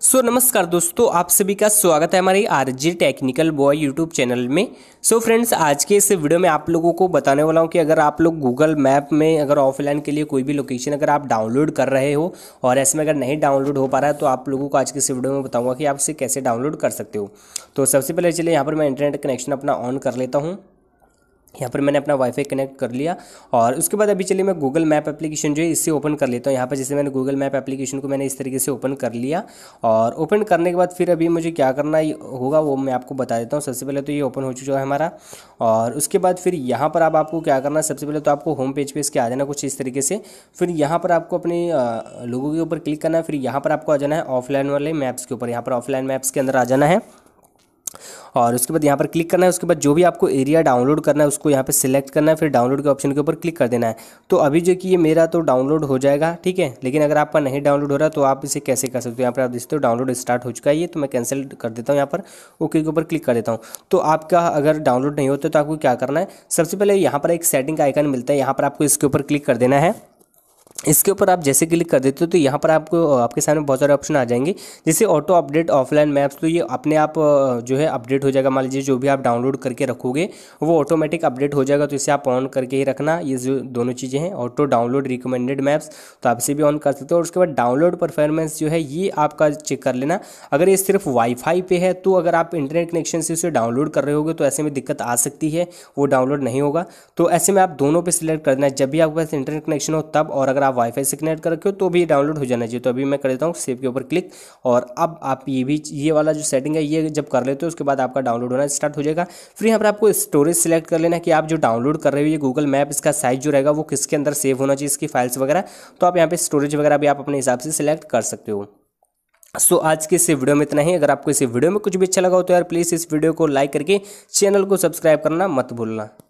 सो so, नमस्कार दोस्तों आप सभी का स्वागत है हमारे R G technical boy YouTube channel में सो so, फ्रेंड्स आज के इस वीडियो में आप लोगों को बताने वाला हूं कि अगर आप लोग गूगल मैप में अगर ऑफलाइन के लिए कोई भी लोकेशन अगर आप डाउनलोड कर रहे हो और ऐसे में अगर नहीं डाउनलोड हो पा रहा है तो आप लोगों को आज के इस वीडियो में बताऊँगा कि आप इसे कैसे डाउनलोड कर सकते हो तो सबसे पहले चलिए यहाँ पर मैं इंटरनेट कनेक्शन अपना ऑन कर लेता हूँ यहाँ पर मैंने अपना वाईफाई कनेक्ट कर लिया और उसके बाद अभी चलिए मैं गूगल मैप एप्लीकेशन जो है इससे ओपन कर लेता हूँ यहाँ पर जैसे मैंने गूगल मैप एप्लीकेशन को मैंने इस तरीके से ओपन कर लिया और ओपन करने के बाद फिर अभी मुझे क्या करना होगा वो मैं आपको बता देता हूँ सबसे पहले तो ये ओपन हो चुका है हमारा और उसके बाद फिर यहाँ पर आप आपको क्या करना है सबसे पहले तो आपको होम पेज पर इसके आ जाना कुछ इस तरीके से फिर यहाँ पर आपको अपने लोगों के ऊपर क्लिक करना है फिर यहाँ पर आपको आ जाना है ऑफलाइन वाले मैप्स के ऊपर यहाँ पर ऑफलाइन मैप्स के अंदर आ जाना है और उसके बाद यहाँ पर क्लिक करना है उसके बाद जो भी आपको एरिया डाउनलोड करना है उसको यहाँ पे सिलेक्ट करना है फिर डाउनलोड के ऑप्शन के ऊपर क्लिक कर देना है तो अभी जो कि ये मेरा तो डाउनलोड हो जाएगा ठीक है लेकिन अगर आपका नहीं डाउनलोड हो रहा तो आप इसे कैसे कर सकते हो यहाँ पर आप देखते हो डाउनलोड स्टार्ट हो चुका है ये तो मैं कैंसिल कर देता हूँ यहाँ पर ओके के ऊपर क्लिक कर देता हूँ तो आपका अगर डाउनलोड नहीं होता तो आपको क्या करना है सबसे पहले यहाँ पर एक सेटिंग का आइकन मिलता है यहाँ पर आपको इसके ऊपर क्लिक कर देना है इसके ऊपर आप जैसे क्लिक कर देते हो तो यहाँ पर आपको आपके सामने बहुत सारे ऑप्शन आ जाएंगे जैसे ऑटो अपडेट ऑफलाइन मैप्स तो ये अपने आप जो है अपडेट हो जाएगा मान लीजिए जो भी आप डाउनलोड करके रखोगे वो ऑटोमेटिक अपडेट हो जाएगा तो इसे आप ऑन करके ही रखना ये जो दोनों चीज़ें हैं ऑटो डाउनलोड रिकमेंडेड मैप्स तो आप इसे भी ऑन कर सकते हो और उसके बाद डाउनलोड परफॉर्मेंस जो है ये आपका चेक कर लेना अगर ये सिर्फ वाईफाई पे है तो अगर आप इंटरनेट कनेक्शन से उसे डाउनलोड कर रहे होगे तो ऐसे में दिक्कत आ सकती है वो डाउनलोड नहीं होगा तो ऐसे में आप दोनों पर सिलेक्ट कर देना जब भी आपके पास इंटरनेट कनेक्शन हो तब और अगर आप वाईफाई से कनेक्ट कर रखे हो तो भी डाउनलोड हो जाना चाहिए तो अभी मैं कर देता हूँ सेव के ऊपर क्लिक और अब आप ये भी ये वाला जो सेटिंग है ये जब कर लेते हो उसके बाद आपका डाउनलोड होना स्टार्ट हो जाएगा फिर यहाँ पर आपको स्टोरेज सेलेक्ट कर लेना कि आप जो डाउनलोड कर रहे हो ये गूगल मैप इसका साइज जो रहेगा वो किसके अंदर सेव होना चाहिए इसकी फाइल्स वगैरह तो आप यहाँ पर स्टोरेज वगैरह भी आप अपने हिसाब से सिलेक्ट कर सकते हो सो so, आज के इस वीडियो में इतना ही अगर आपको इस वीडियो में कुछ भी अच्छा लगा हो तो यार प्लीज़ इस वीडियो को लाइक करके चैनल को सब्सक्राइब करना मत भूलना